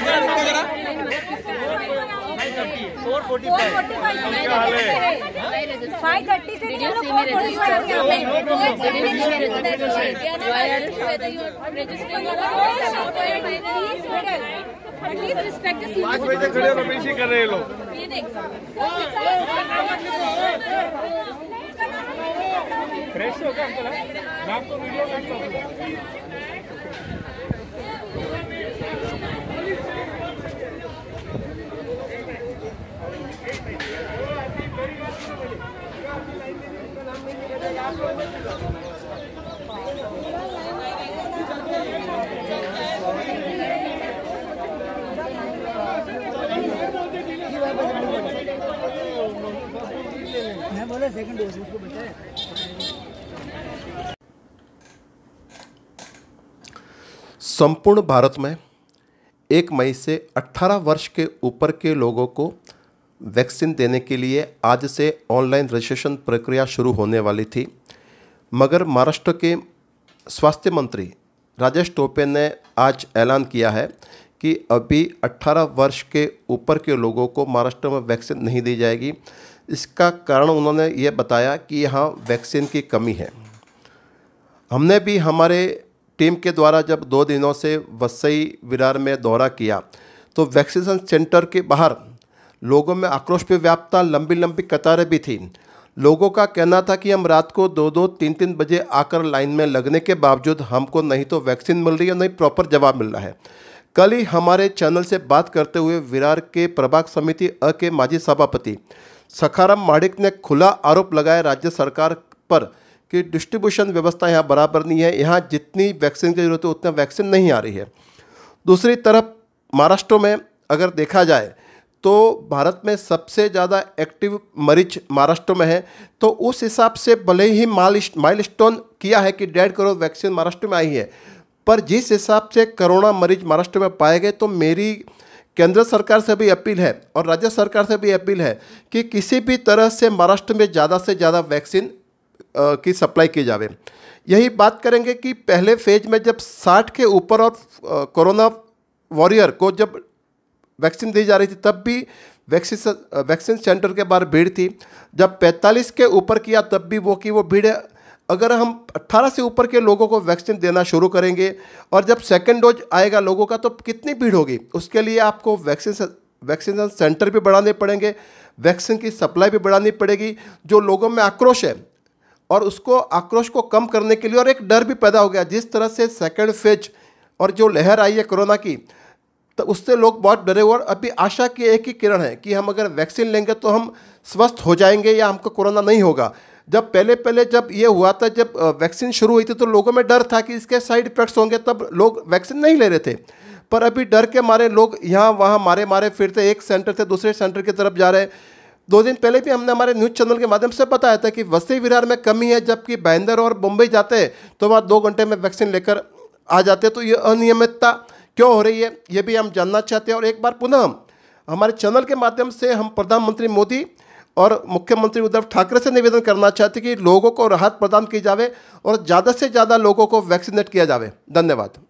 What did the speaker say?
five thirty से पाँच बजे तक खड़े रमेश कर रहे लोग फ्रेश हो गया आपको वीडियो रहा है सेकंड डोज उसको बचा संपूर्ण भारत में एक मई से 18 वर्ष के ऊपर के लोगों को वैक्सीन देने के लिए आज से ऑनलाइन रजिस्ट्रेशन प्रक्रिया शुरू होने वाली थी मगर महाराष्ट्र के स्वास्थ्य मंत्री राजेश टोपे ने आज ऐलान किया है कि अभी 18 वर्ष के ऊपर के लोगों को महाराष्ट्र में वैक्सीन नहीं दी जाएगी इसका कारण उन्होंने ये बताया कि यहाँ वैक्सीन की कमी है हमने भी हमारे टीम के द्वारा जब दो दिनों से वसई विरार में दौरा किया तो वैक्सीनेशन सेंटर के बाहर लोगों में आक्रोश भी व्याप्त था लंबी लंबी कतारें भी थीं लोगों का कहना था कि हम रात को दो दो तीन तीन बजे आकर लाइन में लगने के बावजूद हमको नहीं तो वैक्सीन मिल रही है नहीं प्रॉपर जवाब मिल रहा है कल ही हमारे चैनल से बात करते हुए विरार के प्रभाग समिति अ के माजी सभापति सखाराम माडिक ने खुला आरोप लगाया राज्य सरकार पर कि डिस्ट्रीब्यूशन व्यवस्था यहाँ बराबर नहीं है यहाँ जितनी वैक्सीन की जरूरत है उतना वैक्सीन नहीं आ रही है दूसरी तरफ महाराष्ट्र में अगर देखा जाए तो भारत में सबसे ज़्यादा एक्टिव मरीज महाराष्ट्र में है तो उस हिसाब से भले ही माइल माइल स्टोन किया है कि डेढ़ करोड़ वैक्सीन महाराष्ट्र में आई है पर जिस हिसाब से कोरोना मरीज महाराष्ट्र में पाए गए तो मेरी केंद्र सरकार से भी अपील है और राज्य सरकार से भी अपील है कि किसी भी तरह से महाराष्ट्र में ज़्यादा से ज़्यादा वैक्सीन की सप्लाई की जावे यही बात करेंगे कि पहले फेज में जब 60 के ऊपर और कोरोना वॉरियर को जब वैक्सीन दी जा रही थी तब भी वैक्सीन वैक्सीन सेंटर के बाहर भीड़ थी जब 45 के ऊपर किया तब भी वो कि वो भीड़ अगर हम 18 से ऊपर के लोगों को वैक्सीन देना शुरू करेंगे और जब सेकेंड डोज आएगा लोगों का तो कितनी भीड़ होगी उसके लिए आपको वैक्सीन वैक्सीनेशन सेंटर भी बढ़ाने पड़ेंगे वैक्सीन की सप्लाई भी बढ़ानी पड़ेगी जो लोगों में आक्रोश है और उसको आक्रोश को कम करने के लिए और एक डर भी पैदा हो गया जिस तरह से सेकेंड फेज और जो लहर आई है कोरोना की तो उससे लोग बहुत डरे हुए और अभी आशा की एक ही किरण है कि हम अगर वैक्सीन लेंगे तो हम स्वस्थ हो जाएंगे या हमको कोरोना नहीं होगा जब पहले पहले जब ये हुआ था जब वैक्सीन शुरू हुई थी तो लोगों में डर था कि इसके साइड इफ़ेक्ट्स होंगे तब लोग वैक्सीन नहीं ले रहे थे पर अभी डर के मारे लोग यहाँ वहाँ मारे मारे फिरते एक सेंटर से दूसरे सेंटर की तरफ जा रहे हैं दो दिन पहले भी हमने हमारे न्यूज़ चैनल के माध्यम से बताया था कि वसई विरार में कमी है जबकि बैंदर और मुंबई जाते हैं तो वहाँ दो घंटे में वैक्सीन लेकर आ जाते तो ये अनियमितता क्यों हो रही है ये भी हम जानना चाहते हैं और एक बार पुनः हमारे चैनल के माध्यम से हम प्रधानमंत्री मोदी और मुख्यमंत्री उद्धव ठाकरे से निवेदन करना चाहते कि लोगों को राहत प्रदान की जावे और ज़्यादा से ज़्यादा लोगों को वैक्सीनेट किया जावे धन्यवाद